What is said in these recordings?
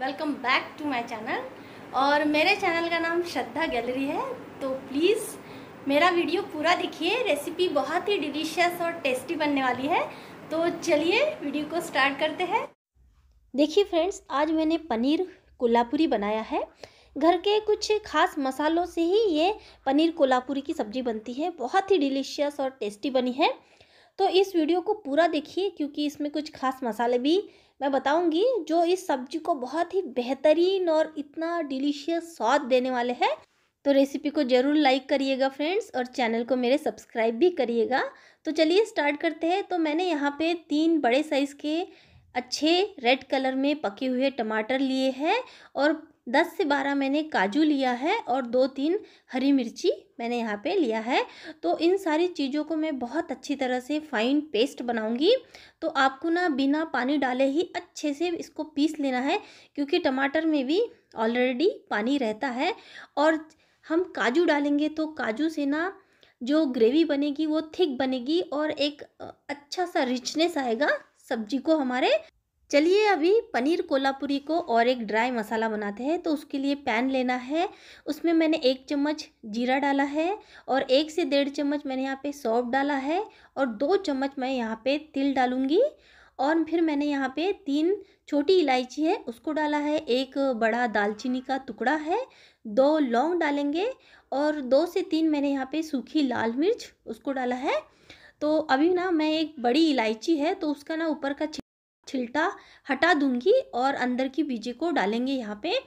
welcome back to my channel और मेरे channel का नाम श्रद्धा गैलरी है तो प्लीज़ मेरा वीडियो पूरा देखिए रेसिपी बहुत ही डिलीशियस और टेस्टी बनने वाली है तो चलिए वीडियो को स्टार्ट करते हैं देखिए फ्रेंड्स आज मैंने पनीर कोल्हापुरी बनाया है घर के कुछ खास मसालों से ही ये पनीर कोल्हापुरी की सब्ज़ी बनती है बहुत ही डिलीशियस और टेस्टी बनी है तो इस वीडियो को पूरा देखिए क्योंकि इसमें कुछ खास मसाले भी मैं बताऊंगी जो इस सब्जी को बहुत ही बेहतरीन और इतना डिलीशियस स्वाद देने वाले हैं तो रेसिपी को ज़रूर लाइक करिएगा फ्रेंड्स और चैनल को मेरे सब्सक्राइब भी करिएगा तो चलिए स्टार्ट करते हैं तो मैंने यहाँ पे तीन बड़े साइज़ के अच्छे रेड कलर में पके हुए टमाटर लिए हैं और दस से बारह मैंने काजू लिया है और दो तीन हरी मिर्ची मैंने यहाँ पे लिया है तो इन सारी चीज़ों को मैं बहुत अच्छी तरह से फाइन पेस्ट बनाऊंगी तो आपको ना बिना पानी डाले ही अच्छे से इसको पीस लेना है क्योंकि टमाटर में भी ऑलरेडी पानी रहता है और हम काजू डालेंगे तो काजू से ना जो ग्रेवी बनेगी वो थिक बनेगी और एक अच्छा सा रिचनेस आएगा सब्जी को हमारे चलिए अभी पनीर कोल्हापुरी को और एक ड्राई मसाला बनाते हैं तो उसके लिए पैन लेना है उसमें मैंने एक चम्मच जीरा डाला है और एक से डेढ़ चम्मच मैंने यहाँ पे सौंफ डाला है और दो चम्मच मैं यहाँ पे तिल डालूँगी और फिर मैंने यहाँ पे तीन छोटी इलायची है उसको डाला है एक बड़ा दालचीनी का टुकड़ा है दो लौंग डालेंगे और दो से तीन मैंने यहाँ पे सूखी लाल मिर्च उसको डाला है तो अभी ना मैं एक बड़ी इलायची है तो उसका ना ऊपर का छिलटा हटा दूंगी और अंदर की बीजे को डालेंगे यहाँ पे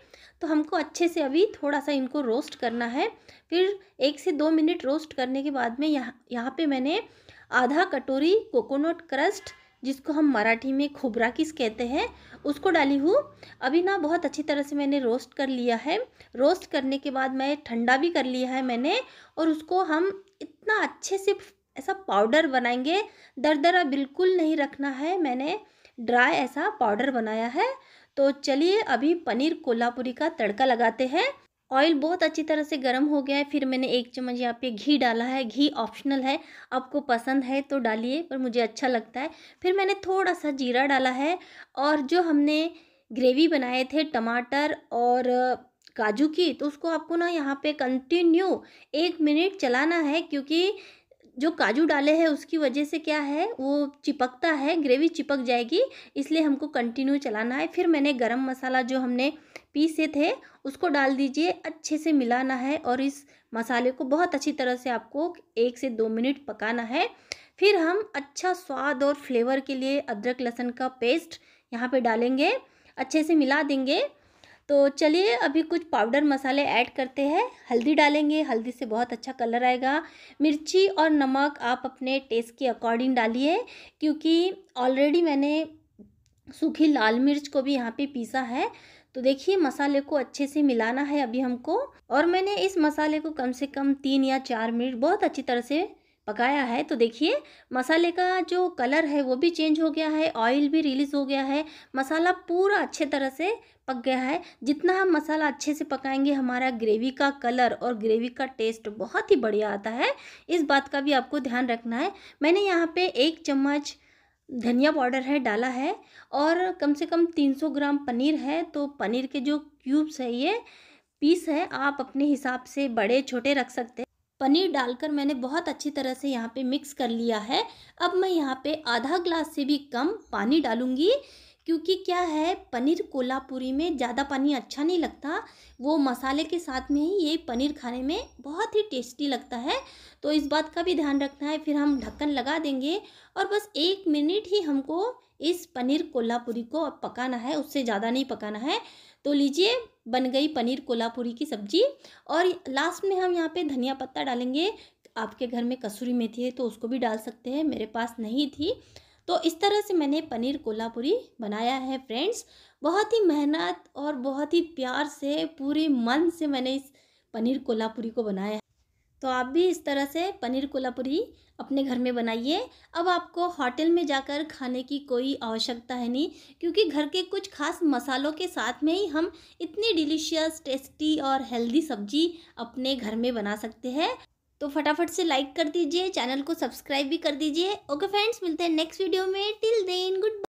तो हमको अच्छे से अभी थोड़ा सा इनको रोस्ट करना है फिर एक से दो मिनट रोस्ट करने के बाद में यहाँ यहाँ पे मैंने आधा कटोरी कोकोनट क्रस्ट जिसको हम मराठी में खुबरा किस कहते हैं उसको डाली हूँ अभी ना बहुत अच्छी तरह से मैंने रोस्ट कर लिया है रोस्ट करने के बाद मैं ठंडा भी कर लिया है मैंने और उसको हम इतना अच्छे से ऐसा पाउडर बनाएंगे दरदरा बिल्कुल नहीं रखना है मैंने ड्राई ऐसा पाउडर बनाया है तो चलिए अभी पनीर कोल्हापुरी का तड़का लगाते हैं ऑयल बहुत अच्छी तरह से गर्म हो गया है फिर मैंने एक चम्मच यहाँ पे घी डाला है घी ऑप्शनल है आपको पसंद है तो डालिए पर मुझे अच्छा लगता है फिर मैंने थोड़ा सा जीरा डाला है और जो हमने ग्रेवी बनाए थे टमाटर और काजू की तो उसको आपको ना यहाँ पे कंटिन्यू एक मिनट चलाना है क्योंकि जो काजू डाले हैं उसकी वजह से क्या है वो चिपकता है ग्रेवी चिपक जाएगी इसलिए हमको कंटिन्यू चलाना है फिर मैंने गरम मसाला जो हमने पीसे थे उसको डाल दीजिए अच्छे से मिलाना है और इस मसाले को बहुत अच्छी तरह से आपको एक से दो मिनट पकाना है फिर हम अच्छा स्वाद और फ्लेवर के लिए अदरक लहसुन का पेस्ट यहाँ पर डालेंगे अच्छे से मिला देंगे तो चलिए अभी कुछ पाउडर मसाले ऐड करते हैं हल्दी डालेंगे हल्दी से बहुत अच्छा कलर आएगा मिर्ची और नमक आप अपने टेस्ट के अकॉर्डिंग डालिए क्योंकि ऑलरेडी मैंने सूखी लाल मिर्च को भी यहाँ पे पीसा है तो देखिए मसाले को अच्छे से मिलाना है अभी हमको और मैंने इस मसाले को कम से कम तीन या चार मिनट बहुत अच्छी तरह से पकाया है तो देखिए मसाले का जो कलर है वो भी चेंज हो गया है ऑयल भी रिलीज़ हो गया है मसाला पूरा अच्छे तरह से पक गया है जितना हम मसाला अच्छे से पकाएंगे हमारा ग्रेवी का कलर और ग्रेवी का टेस्ट बहुत ही बढ़िया आता है इस बात का भी आपको ध्यान रखना है मैंने यहाँ पर एक चम्मच धनिया पाउडर है डाला है और कम से कम 300 ग्राम पनीर है तो पनीर के जो क्यूब्स है ये पीस है आप अपने हिसाब से बड़े छोटे रख सकते हैं पनीर डालकर मैंने बहुत अच्छी तरह से यहाँ पे मिक्स कर लिया है अब मैं यहाँ पे आधा ग्लास से भी कम पानी डालूँगी क्योंकि क्या है पनीर कोल्हापुरी में ज़्यादा पानी अच्छा नहीं लगता वो मसाले के साथ में ही ये पनीर खाने में बहुत ही टेस्टी लगता है तो इस बात का भी ध्यान रखना है फिर हम ढक्कन लगा देंगे और बस एक मिनट ही हमको इस पनीर कोल्हापुरी को पकाना है उससे ज़्यादा नहीं पकाना है तो लीजिए बन गई पनीर कोल्हापुरी की सब्ज़ी और लास्ट में हम यहाँ पे धनिया पत्ता डालेंगे आपके घर में कसूरी मेथी है तो उसको भी डाल सकते हैं मेरे पास नहीं थी तो इस तरह से मैंने पनीर कोल्हापुरी बनाया है फ्रेंड्स बहुत ही मेहनत और बहुत ही प्यार से पूरे मन से मैंने इस पनीर कोल्हापुरी को बनाया है तो आप भी इस तरह से पनीर कोल्हापुरी अपने घर में बनाइए अब आपको होटल में जाकर खाने की कोई आवश्यकता है नहीं क्योंकि घर के कुछ खास मसालों के साथ में ही हम इतनी डिलीशियस टेस्टी और हेल्दी सब्जी अपने घर में बना सकते हैं तो फटाफट से लाइक कर दीजिए चैनल को सब्सक्राइब भी कर दीजिए ओके फ्रेंड्स मिलते हैं नेक्स्ट वीडियो में टिल देन गुड